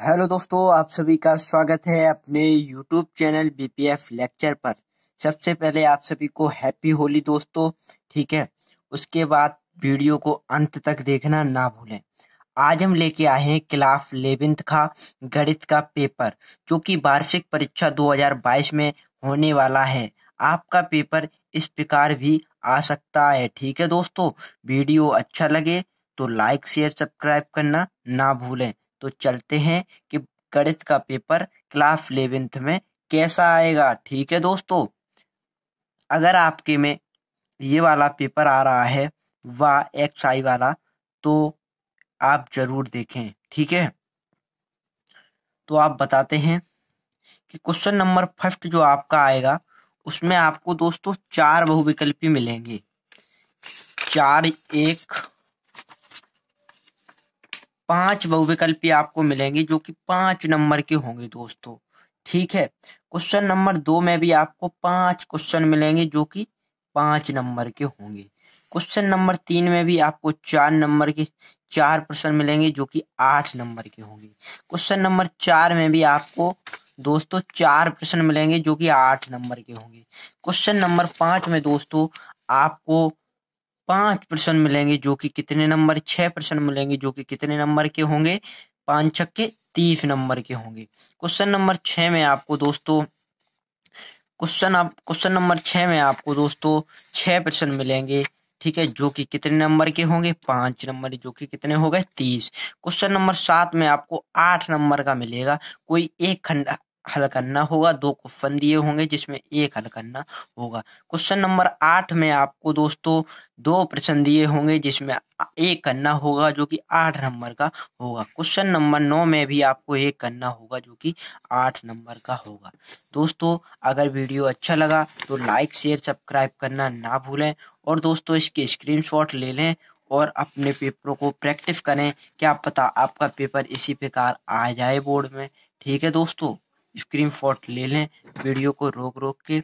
hello दोस्तों आप सभी का स्वागत है अपने यूट्यूब चैनल बीपीएफ लेक्चर पर सबसे पहले आप सभी को हैप्पी होली दोस्तों ठीक है उसके बाद वीडियो को अंत तक देखना ना भूलें आज हम लेके आए हैं क्लास इलेवेंथ का गणित का पेपर जो कि वार्षिक परीक्षा 2022 में होने वाला है आपका पेपर इस प्रकार भी आ सकता है ठीक है दोस्तों वीडियो अच्छा लगे तो लाइक शेयर सब्सक्राइब करना ना भूलें तो चलते हैं कि गणित का पेपर क्लास इलेवेंथ में कैसा आएगा ठीक है दोस्तों अगर आपके में ये वाला पेपर आ रहा है वा एक्स आई वाला तो आप जरूर देखें ठीक है तो आप बताते हैं कि क्वेश्चन नंबर फर्स्ट जो आपका आएगा उसमें आपको दोस्तों चार बहुविकल्पी मिलेंगे चार एक पांच बहुविकल्पी आपको मिलेंगे जो कि पांच नंबर के होंगे दोस्तों ठीक है क्वेश्चन नंबर दो में भी आपको पांच क्वेश्चन मिलेंगे जो कि पांच नंबर के होंगे क्वेश्चन नंबर तीन में भी आपको चार नंबर के चार प्रश्न मिलेंगे जो कि आठ नंबर के होंगे क्वेश्चन नंबर चार में भी आपको दोस्तों चार प्रश्न मिलेंगे जो कि आठ नंबर के होंगे क्वेश्चन नंबर पांच में दोस्तों आपको पांच प्रश्न मिलेंगे जो कि कितने नंबर छह प्रश्न मिलेंगे जो कि कितने नंबर के होंगे पांच छक्के तीस नंबर के होंगे क्वेश्चन नंबर छह में आपको दोस्तों क्वेश्चन आप क्वेश्चन नंबर छह में आपको दोस्तों छह प्रश्न मिलेंगे ठीक है जो कि कितने नंबर के होंगे पांच नंबर जो कि कितने हो गए तीस क्वेश्चन नंबर सात में आपको आठ नंबर का मिलेगा कोई एक खंड हल करना होगा दो क्वेश्चन दिए होंगे जिसमें एक हल करना होगा क्वेश्चन नंबर आठ में आपको दोस्तों दो प्रश्न दिए होंगे जिसमें एक करना होगा जो कि आठ नंबर का होगा क्वेश्चन नंबर नौ में भी आपको एक करना होगा जो कि आठ नंबर का होगा दोस्तों अगर वीडियो अच्छा लगा तो लाइक शेयर सब्सक्राइब करना ना भूलें और दोस्तों इसके स्क्रीन ले लें और अपने पेपरों को प्रैक्टिस करें क्या पता आपका पेपर इसी प्रकार आ जाए बोर्ड में ठीक है दोस्तों स्क्रीन शॉट ले लें वीडियो को रोक रोक के